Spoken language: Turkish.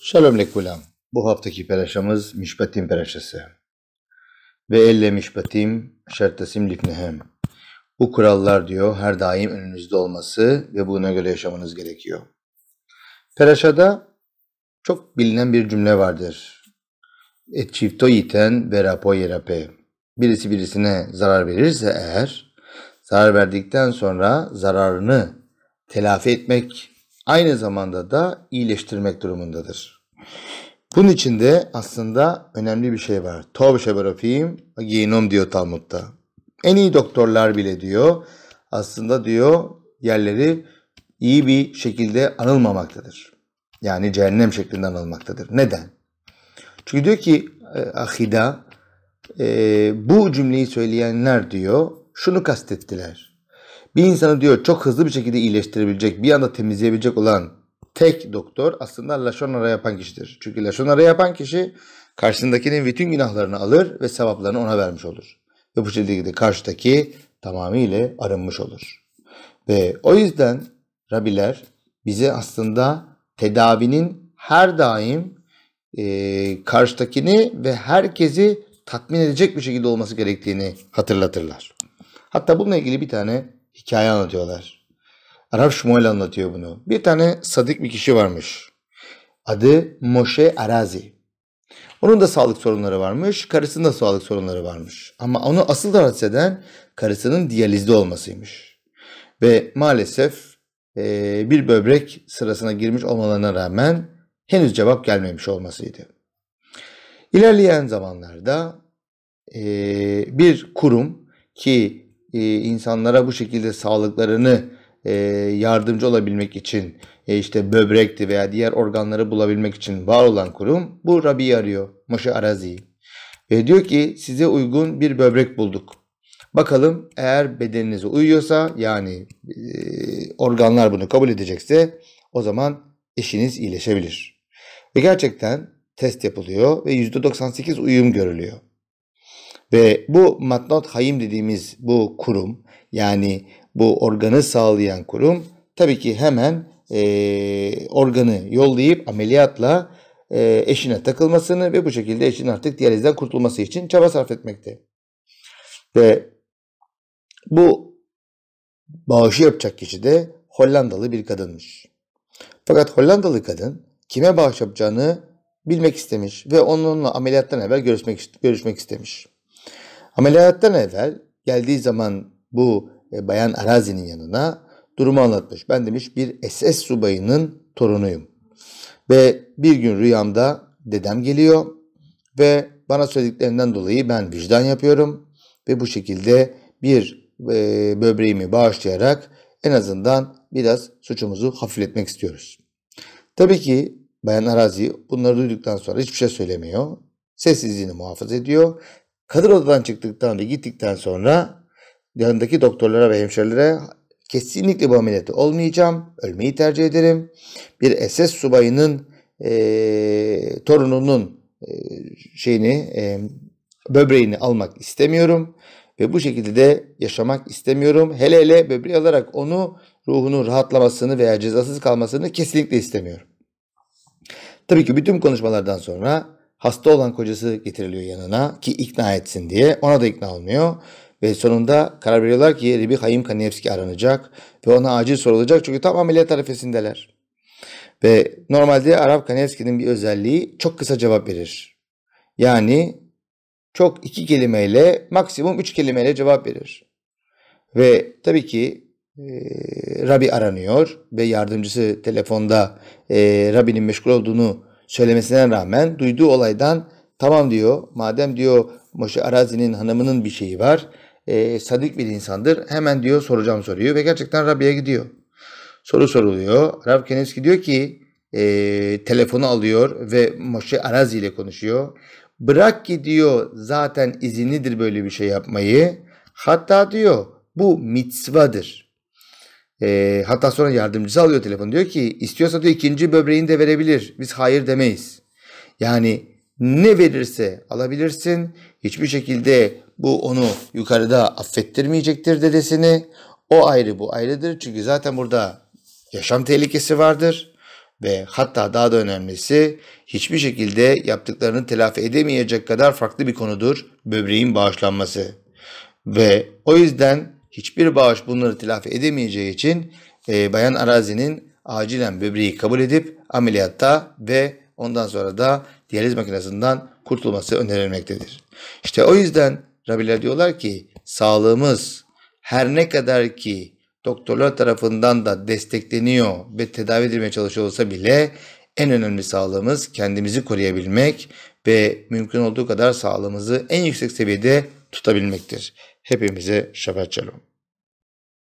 Şalom lekulam. Bu haftaki peraşamız Mişpatim peraşası. Ve elle mişpatim şertesim lifnehem. Bu kurallar diyor her daim önünüzde olması ve buna göre yaşamanız gerekiyor. Peraşada çok bilinen bir cümle vardır. Et çifto yiten ve rapo yerape. Birisi birisine zarar verirse eğer, zarar verdikten sonra zararını telafi etmek aynı zamanda da iyileştirmek durumundadır. Bunun için de aslında önemli bir şey var. Tov şeberafim giyinom diyor Talmud'da. En iyi doktorlar bile diyor aslında diyor yerleri iyi bir şekilde anılmamaktadır. Yani cehennem şeklinde anılmaktadır. Neden? Çünkü diyor ki e, ahida e, bu cümleyi söyleyenler diyor şunu kastettiler. Bir insanı diyor çok hızlı bir şekilde iyileştirebilecek, bir anda temizleyebilecek olan tek doktor aslında Laşonara yapan kişidir. Çünkü Laşonara yapan kişi karşısındakinin bütün günahlarını alır ve sevaplarını ona vermiş olur. Ve bu şekilde karşıdaki tamamıyla arınmış olur. Ve o yüzden Rabiler bize aslında tedavinin her daim e, karşıdakini ve herkesi tatmin edecek bir şekilde olması gerektiğini hatırlatırlar. Hatta bununla ilgili bir tane hikaye anlatıyorlar. Arap Şmuel anlatıyor bunu. Bir tane sadık bir kişi varmış. Adı Moshe Arazi. Onun da sağlık sorunları varmış, karısının da sağlık sorunları varmış. Ama onu asıl rahatsız eden karısının diyalizde olmasıymış. Ve maalesef e, bir böbrek sırasına girmiş olmalarına rağmen henüz cevap gelmemiş olmasıydı. İlerleyen zamanlarda e, bir kurum ki e, insanlara bu şekilde sağlıklarını e, yardımcı olabilmek için e, işte böbrekti veya diğer organları bulabilmek için var olan kurum bu Rabbi arıyor. Moşe Arazi. Ve diyor ki size uygun bir böbrek bulduk. Bakalım eğer bedeninize uyuyorsa yani e, organlar bunu kabul edecekse o zaman eşiniz iyileşebilir. Ve gerçekten test yapılıyor ve %98 uyum görülüyor. Ve bu Matnot Hayim dediğimiz bu kurum yani bu organı sağlayan kurum tabii ki hemen e, organı yollayıp ameliyatla e, eşine takılmasını ve bu şekilde eşinin artık diyalizden kurtulması için çaba sarf etmekte. Ve bu bağışı yapacak kişi de Hollandalı bir kadınmış. Fakat Hollandalı kadın kime bağış yapacağını bilmek istemiş ve onunla ameliyattan evvel görüşmek, görüşmek istemiş. Ameliyattan evvel geldiği zaman bu e, bayan Arazi'nin yanına durumu anlatmış. Ben demiş bir SS subayının torunuyum. Ve bir gün rüyamda dedem geliyor ve bana söylediklerinden dolayı ben vicdan yapıyorum ve bu şekilde bir e, böbreğimi bağışlayarak en azından biraz suçumuzu hafifletmek istiyoruz. Tabii ki Bayan Arazi bunları duyduktan sonra hiçbir şey söylemiyor. Sessizliğini muhafaza ediyor Kadın odadan çıktıktan ve gittikten sonra yanındaki doktorlara ve hemşerilere kesinlikle bu ameliyatı olmayacağım. Ölmeyi tercih ederim. Bir SS subayının e, torununun e, şeyini e, böbreğini almak istemiyorum ve bu şekilde de yaşamak istemiyorum. Hele hele böbreği alarak onu ruhunun rahatlamasını veya cezasız kalmasını kesinlikle istemiyorum. Tabii ki bütün konuşmalardan sonra Hasta olan kocası getiriliyor yanına ki ikna etsin diye. Ona da ikna olmuyor. Ve sonunda karar veriyorlar ki Ribi Hayim Kanevski aranacak ve ona acil sorulacak çünkü tam ameliyat tarifesindeler. Ve normalde Arap Kanevski'nin bir özelliği çok kısa cevap verir. Yani çok iki kelimeyle maksimum üç kelimeyle cevap verir. Ve tabii ki e, Rabbi aranıyor ve yardımcısı telefonda e, Rabbi'nin meşgul olduğunu söylemesine rağmen duyduğu olaydan tamam diyor. Madem diyor Moşe Arazi'nin hanımının bir şeyi var. E, sadık bir insandır. Hemen diyor soracağım soruyu ve gerçekten Rabbi'ye gidiyor. Soru soruluyor. Rab Keneski diyor ki e, telefonu alıyor ve Moşe Arazi ile konuşuyor. Bırak ki diyor zaten izinlidir böyle bir şey yapmayı. Hatta diyor bu mitzvadır. E, hatta sonra yardımcısı alıyor telefonu. Diyor ki istiyorsa diyor ikinci böbreğini de verebilir. Biz hayır demeyiz. Yani ne verirse alabilirsin. Hiçbir şekilde bu onu yukarıda affettirmeyecektir dedesini. O ayrı bu ayrıdır. Çünkü zaten burada yaşam tehlikesi vardır. Ve hatta daha da önemlisi hiçbir şekilde yaptıklarını telafi edemeyecek kadar farklı bir konudur böbreğin bağışlanması. Ve o yüzden hiçbir bağış bunları telafi edemeyeceği için e, Bayan Arazi'nin acilen böbreği kabul edip ameliyatta ve ondan sonra da diyaliz makinesinden kurtulması önerilmektedir. İşte o yüzden Rabiler diyorlar ki sağlığımız her ne kadar ki doktorlar tarafından da destekleniyor ve tedavi edilmeye çalışıyor bile en önemli sağlığımız kendimizi koruyabilmek ve mümkün olduğu kadar sağlığımızı en yüksek seviyede tutabilmektir. Hepimize şefaat çalın.